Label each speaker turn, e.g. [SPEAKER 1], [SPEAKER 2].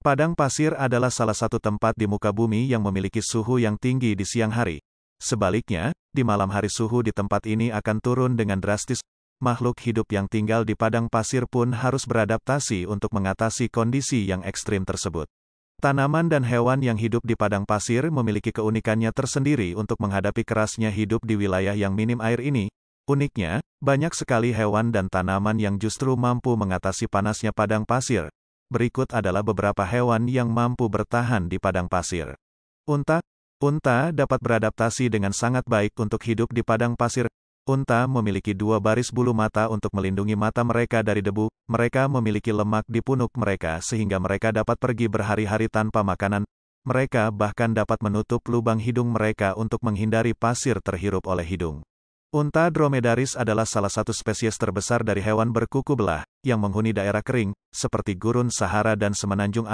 [SPEAKER 1] Padang pasir adalah salah satu tempat di muka bumi yang memiliki suhu yang tinggi di siang hari. Sebaliknya, di malam hari suhu di tempat ini akan turun dengan drastis. Makhluk hidup yang tinggal di padang pasir pun harus beradaptasi untuk mengatasi kondisi yang ekstrim tersebut. Tanaman dan hewan yang hidup di padang pasir memiliki keunikannya tersendiri untuk menghadapi kerasnya hidup di wilayah yang minim air ini. Uniknya, banyak sekali hewan dan tanaman yang justru mampu mengatasi panasnya padang pasir, Berikut adalah beberapa hewan yang mampu bertahan di padang pasir. Unta. Unta dapat beradaptasi dengan sangat baik untuk hidup di padang pasir. Unta memiliki dua baris bulu mata untuk melindungi mata mereka dari debu. Mereka memiliki lemak di punuk mereka sehingga mereka dapat pergi berhari-hari tanpa makanan. Mereka bahkan dapat menutup lubang hidung mereka untuk menghindari pasir terhirup oleh hidung. Unta dromedaris adalah salah satu spesies terbesar dari hewan berkuku belah, yang menghuni daerah kering, seperti gurun Sahara dan semenanjung